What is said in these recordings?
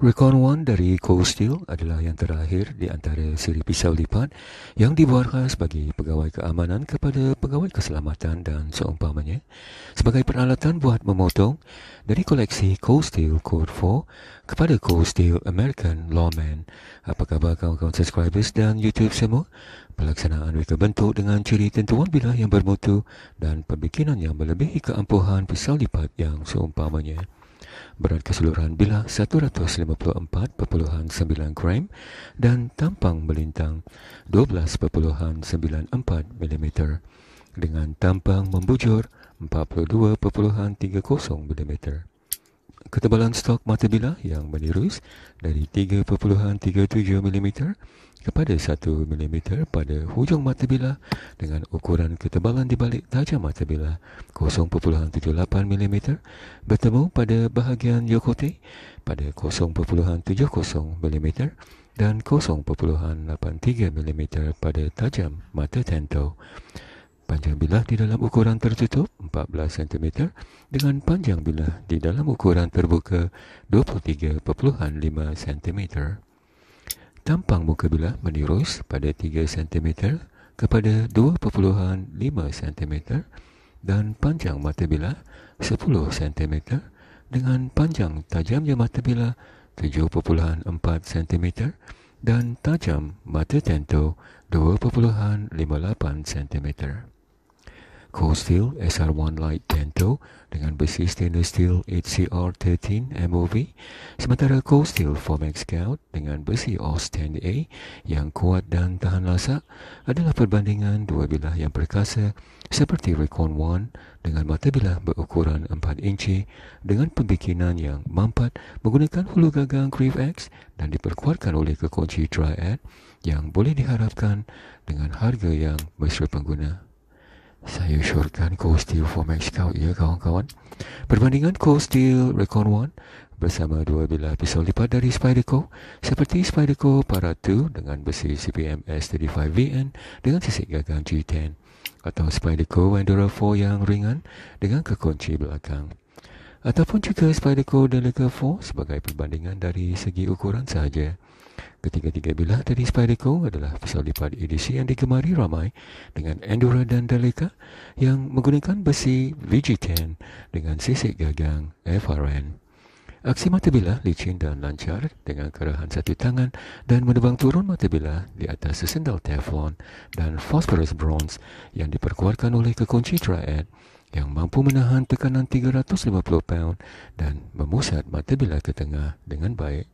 Recon One dari Cold Steel adalah yang terakhir di antara siri pisau lipat yang dibuarkan bagi pegawai keamanan kepada pegawai keselamatan dan seumpamanya sebagai peralatan buat memotong dari koleksi Cold Steel Code 4 kepada Cold Steel American Lawman. Apa khabar kawan-kawan subscribers dan YouTube semua? Pelaksanaan reka bentuk dengan ciri tentuan bilah yang bermutu dan pembikinan yang melebihi keampuhan pisau lipat yang seumpamanya berat keseluruhan bilah 154.9 gram dan tampang melintang 12.94 mm dengan tampang membujur 42.30 mm ketebalan stok mata bilah yang menerus dari 3.37 mm kepada 1 mm pada hujung mata bilah dengan ukuran ketebalan di balik tajam mata bilah 0.78 mm bertemu pada bahagian yokote pada 0.70 mm dan 0.83 mm pada tajam mata tentau panjang bilah di dalam ukuran tertutup 14 cm dengan panjang bilah di dalam ukuran terbuka 23.5 cm. Tampang muka bilah menirus pada 3 cm kepada 2.5 cm dan panjang mata bilah 10 cm dengan panjang tajamnya mata bilah 7.4 cm dan tajam mata tento 2.58 cm. Cold Steel SR1 Light Tento dengan besi stainless steel HCR13 MOV sementara Cold Steel Formex Scout dengan besi Austen A yang kuat dan tahan lasak adalah perbandingan dua bilah yang perkasa seperti Recon One dengan mata bilah berukuran 4 inci dengan pembikinan yang mampat menggunakan hulu gagang Grief X dan diperkuatkan oleh kekunci Triad yang boleh diharapkan dengan harga yang mesra pengguna saya syorkan Cold Steel for Max Scout ya kawan-kawan. Perbandingan Cold Steel Recon 1 bersama dua bilah pisau lipat dari Spyderco seperti Spyderco Para 2 dengan besi CPM S35VN dengan sisik gagang G10 atau Spyderco Endura 4 yang ringan dengan kekunci belakang. Ataupun juga Spyderco Delica 4 sebagai perbandingan dari segi ukuran sahaja. Ketiga-tiga bilah dari Spyderco adalah pisau lipat edisi yang digemari ramai dengan Endura dan Delica yang menggunakan besi VG10 dengan sisik gagang FRN. Aksi mata bilah licin dan lancar dengan kerahan satu tangan dan menebang turun mata bilah di atas sesendal teflon dan phosphorus bronze yang diperkuatkan oleh kekunci triad yang mampu menahan tekanan 350 pound dan memusat mata bilah ke tengah dengan baik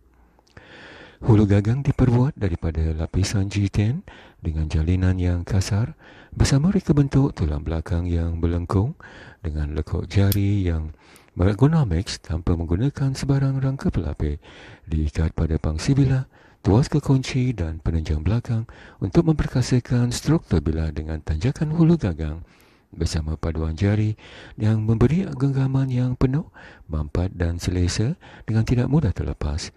Hulu gagang diperbuat daripada lapisan G10 dengan jalinan yang kasar bersama reka bentuk tulang belakang yang berlengkung dengan lekuk jari yang ergonomik tanpa menggunakan sebarang rangka pelapis diikat pada pangsi bilah tuas kekunci dan penunjang belakang untuk memperkasakan struktur bilah dengan tanjakan hulu gagang bersama paduan jari yang memberi genggaman yang penuh, mampat dan selesa dengan tidak mudah terlepas.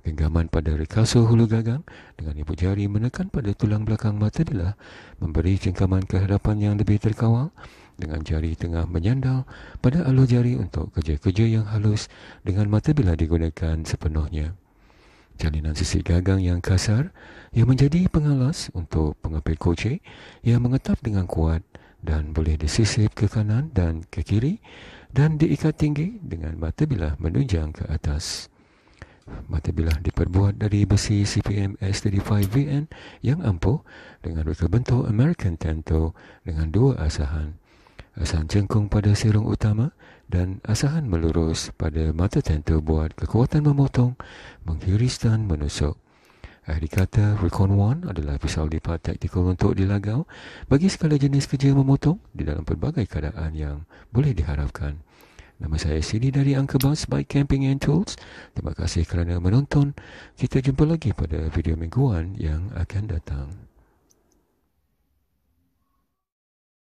Genggaman pada rekasa hulu gagang dengan ibu jari menekan pada tulang belakang mata adalah memberi cengkaman ke hadapan yang lebih terkawal dengan jari tengah menyandal pada alur jari untuk kerja-kerja yang halus dengan mata bila digunakan sepenuhnya. Jalinan sisi gagang yang kasar yang menjadi pengalas untuk pengepil kocek yang mengetap dengan kuat dan boleh disisip ke kanan dan ke kiri dan diikat tinggi dengan mata bila menunjang ke atas mata bilah diperbuat dari besi CPM S35VN yang ampuh dengan dua bentuk American Tanto dengan dua asahan. Asahan cengkung pada serung utama dan asahan melurus pada mata tentu buat kekuatan memotong, menghiris dan menusuk. Akhir kata, Recon One adalah pisau lipat taktikal untuk dilagau bagi segala jenis kerja memotong di dalam pelbagai keadaan yang boleh diharapkan. Nama saya Sidi dari Angka Bus by Camping and Tools. Terima kasih kerana menonton. Kita jumpa lagi pada video mingguan yang akan datang.